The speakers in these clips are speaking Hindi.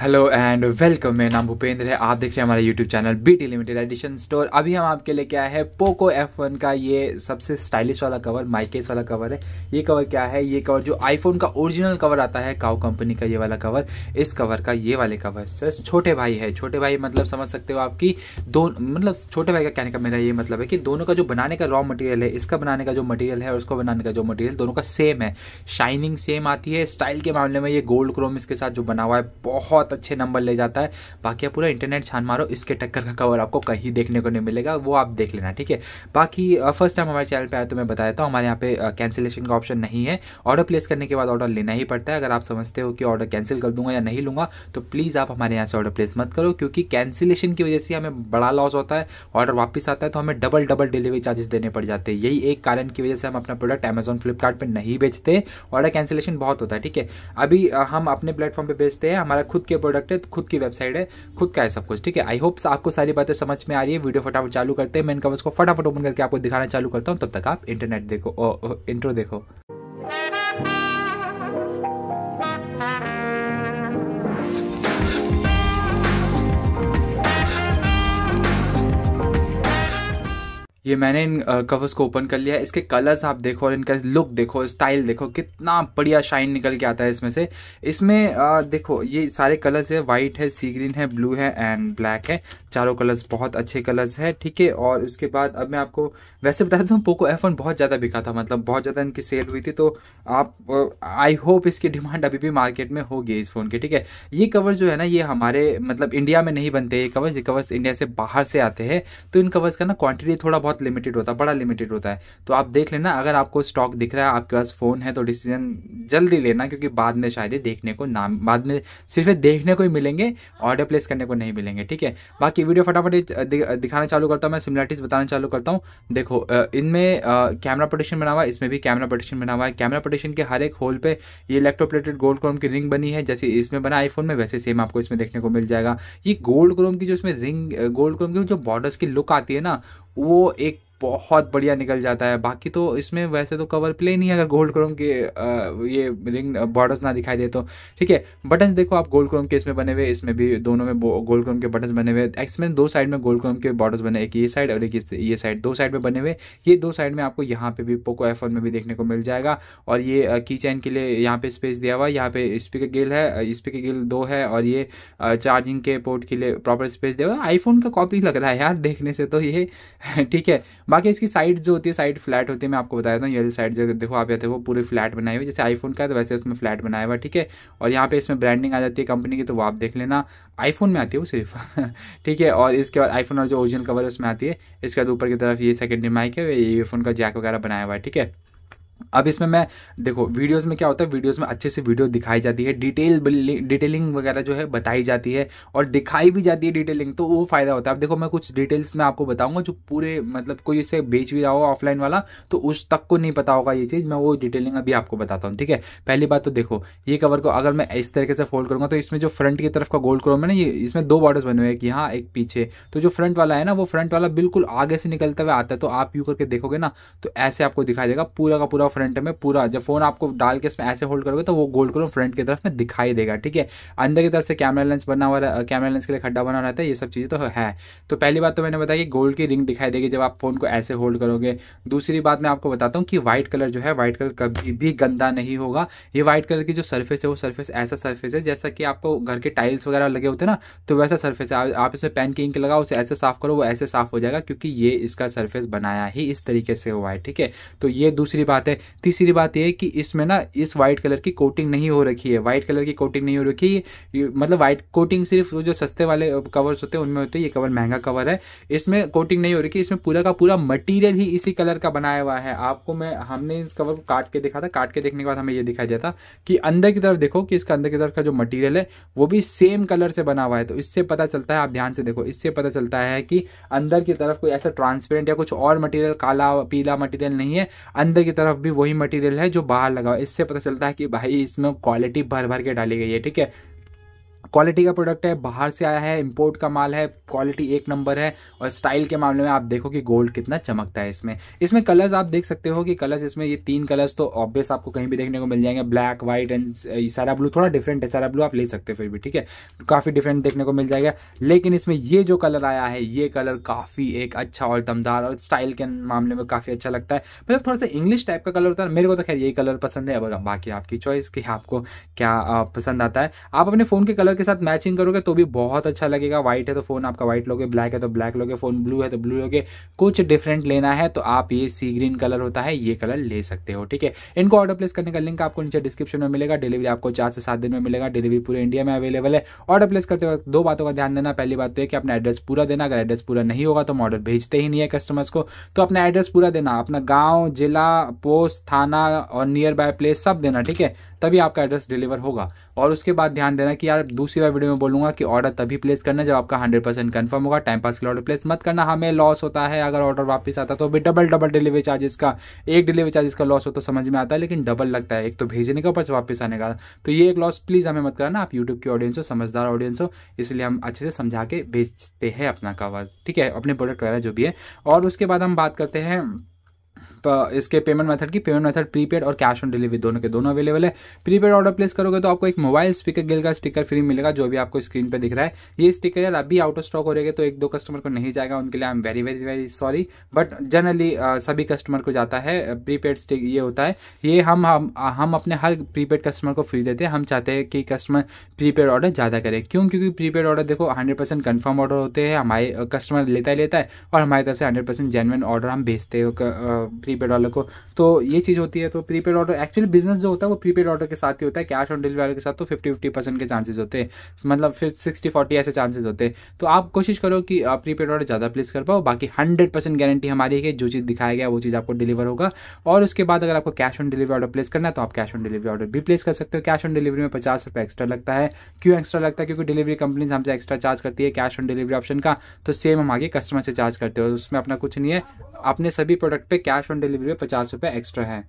हेलो एंड वेलकम मेरा नाम भूपेंद्र है आप देख रहे हैं हमारा YouTube channel B T limited edition store अभी हम आपके लिए क्या है पोको एफ वन का ये सबसे स्टाइलिश वाला कवर माइकेस वाला कवर है ये कवर क्या है ये कवर जो आईफोन का ओरिजिनल कवर आता है काउ कंपनी का ये वाला कवर इस कवर का ये वाले कवर सर छोटे भाई है छोटे भाई मतलब समझ सकते हो आपकी दो मतलब छोटे भाई का कहने का मेरा ये मतलब है कि दोनों का जो बनाने का रॉ मटेरियल है इसका बनाने का जो मटेरियल है और उसको बनाने का जो मटेरियल दोनों का सेम है शाइनिंग सेम आती है स्टाइल के मामले में ये गोल्ड क्रोम इसके साथ जो बना हुआ है बहुत बहुत अच्छे नंबर ले जाता है बाकी आप पूरा इंटरनेट छान मारो इसके टक्कर का कवर आपको कहीं देखने को नहीं मिलेगा वो आप देख लेना ठीक है बाकी फर्स्ट टाइम हमारे चैनल पर आए तो मैं बता देता हूँ हमारे यहाँ पे कैंसिलेशन का ऑप्शन नहीं है ऑर्डर प्लेस करने के बाद ऑर्डर लेना ही पड़ता है अगर आप समझते हो कि ऑर्डर कैंसिल कर दूंगा या नहीं लूंगा तो प्लीज़ आप हमारे यहाँ से ऑर्डर प्लेस मत करो क्योंकि कैंसिलेशन की वजह से हमें बड़ा लॉस होता है ऑर्डर वापस आता है तो हमें डबल डबल डिलीवरी चार्जेस देने पड़ जाते हैं यही एक कारण की वजह से हम अपना प्रोडक्ट अमेजोन फ्लिपकार्ट नहीं बेचते ऑर्डर कैंसिलेशन बहुत होता है ठीक है अभी हम अपने प्लेटफॉर्म पर बेचते हैं हमारा खुद के के प्रोडक्ट है खुद की वेबसाइट है खुद का है सब कुछ ठीक है आई होप आपको सारी बातें समझ में आ रही है वीडियो फटाफट चालू करते हैं मैं इनका उसको फटाफट ओपन करके आपको दिखाना चालू करता हूँ तब तक आप इंटरनेट देखो इंट्रो देखो ये मैंने इन कवर्स को ओपन कर लिया इसके कलर्स आप देखो और इनका लुक देखो स्टाइल देखो कितना बढ़िया शाइन निकल के आता है इसमें से इसमें आ, देखो ये सारे कलर्स है वाइट है सी ग्रीन है ब्लू है एंड ब्लैक है चारों कलर्स बहुत अच्छे कलर्स है ठीक है और उसके बाद अब मैं आपको वैसे बता हूँ पोको एफ बहुत ज़्यादा बिका था मतलब बहुत ज़्यादा इनकी सेल हुई थी तो आप आई होप इसकी डिमांड अभी भी मार्केट में होगी इस फ़ोन की ठीक है ये कवर जो है ना ये हमारे मतलब इंडिया में नहीं बनते ये कवर्स ये कवर्स इंडिया से बाहर से आते हैं तो इन कवर्स का ना क्वांटिटी थोड़ा बहुत बहुत लिमिटेड होता है बड़ा लिमिटेड होता है तो आप देख लेना अगर आपको स्टॉक दिख रहा है आपके पास फ़ोन है तो डिसीजन जल्दी लेना क्योंकि बाद में शायद देखने को नाम बाद में सिर्फ देखने को ही मिलेंगे ऑर्डर प्लेस करने को नहीं मिलेंगे ठीक है बाकी वीडियो फटाफट दिखाना चालू करता हूँ मैं सिमिलरिटीज़ बताना चालू करता हूँ देखो इनमें कैमरा प्रोटेक्शन बना हुआ है इसमें भी कैमरा प्रोटेक्शन बना हुआ है कैमरा प्रोटेक्शन के हर एक होल पर ये इलेक्ट्रोप्लेटेड गोल्ड क्रोम की रिंग बनी है जैसे इसमें बना आईफोन में वैसे सेम आपको इसमें देखने को मिल जाएगा ये गोल्ड क्रोम की जो इसमें रिंग गोल्ड क्रोम की जो बॉर्डर्स की लुक आती है ना वो एक बहुत बढ़िया निकल जाता है बाकी तो इसमें वैसे तो कवर प्लेन ही अगर गोल्ड क्रोम के ये रिंग बॉर्डर्स ना दिखाई दे तो ठीक है बटन्स देखो आप गोल्ड क्रोम के इसमें बने हुए इसमें भी दोनों में गोल्ड क्रोम के बटन्स बने हुए एक्समें दो साइड में गोल्ड क्रोम के बॉर्डर्स बने एक ये साइड और एक ये साइड दो साइड में बने हुए ये दो साइड में आपको यहाँ पे भी पोको एफ में भी देखने को मिल जाएगा और ये की चैन के लिए यहाँ पे स्पेस दिया हुआ यहाँ पे स्पीकर गिल है स्पीकर गिल दो है और ये चार्जिंग के पोर्ट के लिए प्रॉपर स्पेस दिया हुआ आईफोन का कॉपी लग रहा है यार देखने से तो ये ठीक है बाकी इसकी साइड जो होती है साइड फ्लैट होती है मैं आपको बताया था ये साइड जो देखो आप जाते वो पूरे फ्लैट बनाए हुए जैसे आईफोन का है तो वैसे उसमें फ्लैट बनाया हुआ ठीक है और यहाँ पे इसमें ब्रांडिंग आ जाती है कंपनी की तो वो आप देख लेना आईफोन में आती है वो सिर्फ ठीक है और इसके बाद आईफोन और जो ओरिजिनल कवर है उसमें आती है इसके बाद ऊपर की तरफ ये सेकेंडरी माइक है ये ईयरफोन का जैक वगैरह बनाया हुआ है ठीक है अब इसमें मैं देखो वीडियोस में क्या होता है वीडियोस में अच्छे से वीडियो दिखाई जाती है डिटेल डिटेलिंग वगैरह जो है बताई जाती है और दिखाई भी जाती है डिटेलिंग तो वो फायदा होता है अब देखो मैं कुछ डिटेल्स में आपको बताऊंगा जो पूरे मतलब कोई इसे बेच भी रहा हो ऑफलाइन वाला तो उस तक को नहीं पता होगा ये चीज़ मैं वो डिटेलिंग अभी आपको बताता हूँ ठीक है पहली बात तो देखो ये कवर को अगर मैं इस तरीके से फोल्ड करूंगा तो इसमें जो फ्रंट की तरफ का गोल्ड क्रोम है ना ये इसमें दो बॉर्डर बने हुए हैं कि हाँ एक पीछे तो जो फ्रंट वाला है ना वो फ्रंट वाला बिल्कुल आगे से निकलता हुआ आता है तो आप यू करके देखोगे ना तो ऐसे आपको दिखाई देगा पूरा का पूरा फ्रंट फ्रंट में पूरा जब फोन आपको डाल के इसमें ऐसे होल्ड करोगे तो वो गोल्ड क्रोम फ्रंट की तरफ में दिखाई देगा ठीक है अंदर की तरफ से कैमरा लेंस बना हुआ कैमरा लेंस के लिए खड्डा बना रहता है ये सब चीज़ें तो है तो पहली बात तो मैंने बताया कि गोल्ड की रिंग दिखाई देगी जब आप फोन को ऐसे होल्ड करोगे दूसरी बात मैं आपको बताता हूँ कि व्हाइट कलर जो है व्हाइट कलर कभी भी गंदा नहीं होगा ये व्हाइट कलर की जो सर्फेस है वो सर्फेस ऐसा सर्फेस है जैसा कि आपको घर के टाइल्स वगैरह लगे होते ना तो वैसा सर्फेस है आप इसमें पेन की इंक लगाओ उसे ऐसे साफ करो वो ऐसे साफ हो जाएगा क्योंकि ये इसका सर्फेस बनाया ही इस तरीके से हुआ है ठीक है तो ये दूसरी बात है तीसरी बात यह कि इसमें ना इस व्हाइट कलर की कोटिंग नहीं हो रखी है व्हाइट कलर की कोटिंग नहीं हो रखी मतलब व्हाइट कोटिंग सिर्फ जो सस्ते वाले कवर्स होते हैं उनमें होते हैं ये कवर महंगा कवर है इसमें कोटिंग नहीं हो रखी इसमें पूरा का पूरा मटीरियल ही इसी कलर का बनाया हुआ है आपको मैं हमने इस कवर को काट के देखा था काट के देखने के बाद हमें यह दिखाई दिया था कि अंदर की तरफ देखो कि इसका अंदर की तरफ का जो मटीरियल है वो भी सेम कलर से बना हुआ है तो इससे पता चलता है आप ध्यान से देखो इससे पता चलता है कि अंदर की तरफ कोई ऐसा ट्रांसपेरेंट या कुछ और मटीरियल काला पीला मटीरियल नहीं है अंदर की तरफ भी वही मटेरियल है जो बाहर लगा हुआ इससे पता चलता है कि भाई इसमें क्वालिटी भर भर के डाली गई है ठीक है क्वालिटी का प्रोडक्ट है बाहर से आया है इम्पोर्ट का माल है क्वालिटी एक नंबर है और स्टाइल के मामले में आप देखो कि गोल्ड कितना चमकता है इसमें इसमें कलर्स आप देख सकते हो कि कलर्स इसमें ये तीन कलर्स तो ऑब्वियस आपको कहीं भी देखने को मिल जाएंगे ब्लैक व्हाइट एंड सारा ब्लू थोड़ा डिफरेंट है सारा ब्लू आप ले सकते हो फिर भी ठीक है काफ़ी डिफरेंट देखने को मिल जाएगा लेकिन इसमें ये जो कलर आया है ये कलर काफ़ी एक अच्छा और दमदार और स्टाइल के मामले में काफ़ी अच्छा लगता है मतलब थोड़ा सा इंग्लिश टाइप का कलर होता है मेरे को तो खैर यही कलर पसंद है अब बाकी आपकी चॉइस की आपको क्या uh, पसंद आता है आप अपने फ़ोन के कलर के के साथ मैचिंग करोगे तो भी बहुत अच्छा लगेगा व्हाइट है तो फोन आपका व्हाइट लोगे ब्लैक है तो ब्लैक लोगे फोन ब्लू है तो ब्लू लोगे कुछ डिफरेंट लेना है तो आप ये सी ग्रीन कलर होता है ये कलर ले सकते हो ठीक है इनको ऑर्डर प्लेस करने का लिंक आपको नीचे डिस्क्रिप्शन में मिलेगा डिलीवरी आपको चार से सात दिन में मिलेगा डिलीवरी पूरे इंडिया में अवेलेबल है ऑर्डर प्लेस करते वक्त दो बातों का ध्यान देना पहली बात तो है कि अपना एड्रेस पूरा देना अगर एड्रेस पूरा नहीं होगा तो हम ऑर्डर भेजते ही नहीं है कस्टमर्स को तो अपना एड्रेस पूरा देना अपना गाँव जिला पोस्ट थाना और नियर बाय प्लेस सब देना ठीक है तभी आपका एड्रेस डिलीवर होगा और उसके बाद ध्यान देना कि यार दूसरी बार वीडियो में बोलूंगा कि ऑर्डर तभी प्लेस करना जब आपका हंड्रेड परसेंट कन्फर्म होगा टाइम पास के लिए ऑर्डर प्लेस मत करना हमें हाँ, लॉस होता है अगर ऑर्डर वापस आता तो भी डबल डबल डिलीवरी चार्जेस का एक डिलीवरी चार्जेस का लॉस हो तो समझ में आता है लेकिन डबल लगता है एक तो भेजने का ऊपर वापस आने का तो ये एक लॉस प्लीज़ हमें मत कराना आप यूट्यूब के ऑडियंस हो समझदार ऑडियंस हो इसलिए हम अच्छे से समझा के बेचते हैं अपना कवर ठीक है अपने प्रोडक्ट वगैरह जो भी है और उसके बाद हम बात करते हैं इसके पेमेंट मेथड की पेमेंट मेथड प्रीपेड और कैश ऑन डिलीवरी दोनों के दोनों अवेलेबल है प्रीपेड ऑर्डर प्लेस करोगे तो आपको एक मोबाइल स्पीकर गिल का स्टिकर फ्री मिलेगा जो भी आपको स्क्रीन पे दिख रहा है ये स्टिकर यार अभी आउट ऑफ स्टॉक हो रहेगा तो एक दो कस्टमर को नहीं जाएगा उनके लिए I am very very very sorry but generally सभी कस्टमर को जाता है प्रीपेड स्टिक ये होता है ये हम हम हम अपने हर प्रीपेड कस्टमर को फ्री देते हैं हम चाहते हैं कि कस्टमर प्रीपेड ऑर्डर ज़्यादा करे क्यों क्योंकि प्रीपेड ऑर्डर देखो हंड्रेड परसेंट कन्फर्म ऑर्डर होते हैं हमारे कस्टमर लेता ही लेता है और हमारी तरफ से हंड्रेड परसेंट जेनवन ऑर्डर हम भेजते प्रीपेड वालों को तो ये चीज़ होती है तो प्रीपेड ऑर्डर एक्चुअली बिजनेस जो होता है वो प्रीपेड ऑर्डर के साथ ही होता है कैश ऑन डिलीवरी वाले के साथ तो फिफ्टी फिफ्टी परसेंट के चांसेज होते हैं मतलब फिर सिक्सटी फोर्टी ऐसे चांसेस होते हैं तो आप कोशिश करो कि प्रीपेड ऑर्डर ज़्यादा प्लेस कर पाओ बाकी हंड्रेड परसेंट गारंटी हमारी है कि जो चीज़ दिखाया गया वो चीज़ आपको डिलीवर होगा और उसके बाद अगर आपको cash on delivery order place करना है तो आप कैश ऑन डिलीवरी ऑर्डर भी प्लेस कर सकते हो कैश ऑन डिलीवरी में पचास रुपये एक्स्ट्रा लगता है क्यों एक्स्ट्रा लगता है क्योंकि डिलीवरी कंपनी हमसे एक्स्ट्रा चार्ज करती है कैश ऑन डिलीवरी ऑप्शन का तो सेम हम आगे कस्टमर से चार्ज करते हो उसमें अपना कुछ नहीं है अपने सभी प्रोडक्ट पे कैश कैश ऑन डिलीवरी पे पचास रुपये एक्स्ट्रा है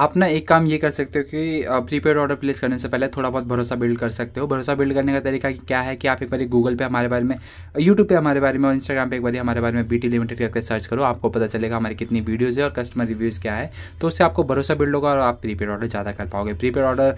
आप ना एक काम ये कर सकते हो कि प्रीपेड ऑर्डर प्लेस करने से पहले थोड़ा बहुत भरोसा बिल्ड कर सकते हो भरोसा बिल्ड करने का तरीका क्या है कि आप एक बार गूगल पे हमारे बारे में यूट्यूब पे हमारे बारे में और इंस्टाग्राम पे एक बार हमारे बारे में बीटी लिमिटेड करके सर्च करो आपको पता चलेगा हमारी कितनी वीडियोज़ है और कस्टमर रिव्यूज़ क्या है तो उससे आपको भरोसा बिल्ड होगा और आप प्रीपेड ऑर्डर ज़्यादा कर पाओगे प्रीपेड ऑर्डर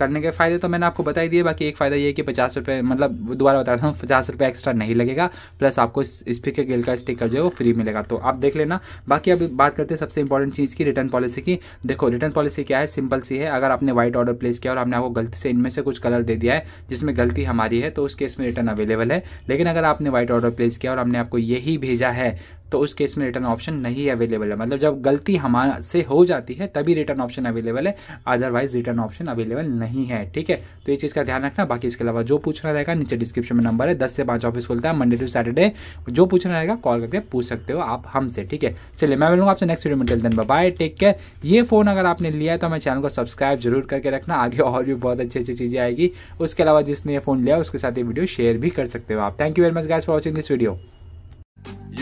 करने के फ़ायदे तो मैंने आपको बता ही दिए बाकी एक फ़ायदा ये है कि पचास रुपये मतलब दोबारा बता रहा हूँ पचास रुपये एक्स्ट्रा नहीं लगेगा प्लस आपको स्पीकर गिल का स्टिकर जो है वो फ्री मिलेगा तो आप देख लेना बाकी अभी बात करते हैं सबसे इंपॉर्टेंट चीज़ की रिटर्न पॉलिसी पॉलिसी की देखो रिटर्न पॉलिसी क्या है सिंपल सी है अगर आपने व्हाइट ऑर्डर प्लेस किया और हमने आपको गलती से इनमें से कुछ कलर दे दिया है जिसमें गलती हमारी है तो उस केस में रिटर्न अवेलेबल है लेकिन अगर आपने व्हाइट ऑर्डर प्लेस किया और हमने आपको यही भेजा है तो उस केस में रिटर्न ऑप्शन नहीं अवेलेबल है मतलब जब गलती हमारे से हो जाती है तभी रिटर्न ऑप्शन अवेलेबल है अदरवाइज रिटर्न ऑप्शन अवेलेबल नहीं है ठीक है तो ये चीज़ का ध्यान रखना बाकी इसके अलावा जो पूछना रहेगा नीचे डिस्क्रिप्शन में नंबर है दस से पाँच ऑफिस खुलता है मंडे टू सैटरडे जो पूछना रहेगा कॉल करके पूछ सकते हो आप हमसे ठीक है चलिए मैं मिलूंगा आपसे नेक्स्ट वीडियो में टेल बाय टेक केयर ये फोन अगर आपने लिया है तो हमें चैनल को सब्सक्राइब जरूर करके रखना आगे और भी बहुत अच्छी अच्छी चीज़ें आएगी उसके अलावा जिसने ये फोन लिया उसके साथ ये वीडियो शेयर भी कर सकते हो आप thank you very much guys for watching this video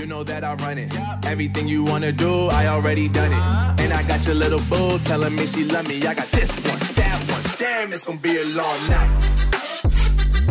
You know that I run it. Everything you wanna do, I already done it. And I got your little boo telling me she love me. I got this one, that one. Damn, it's gonna be a long night.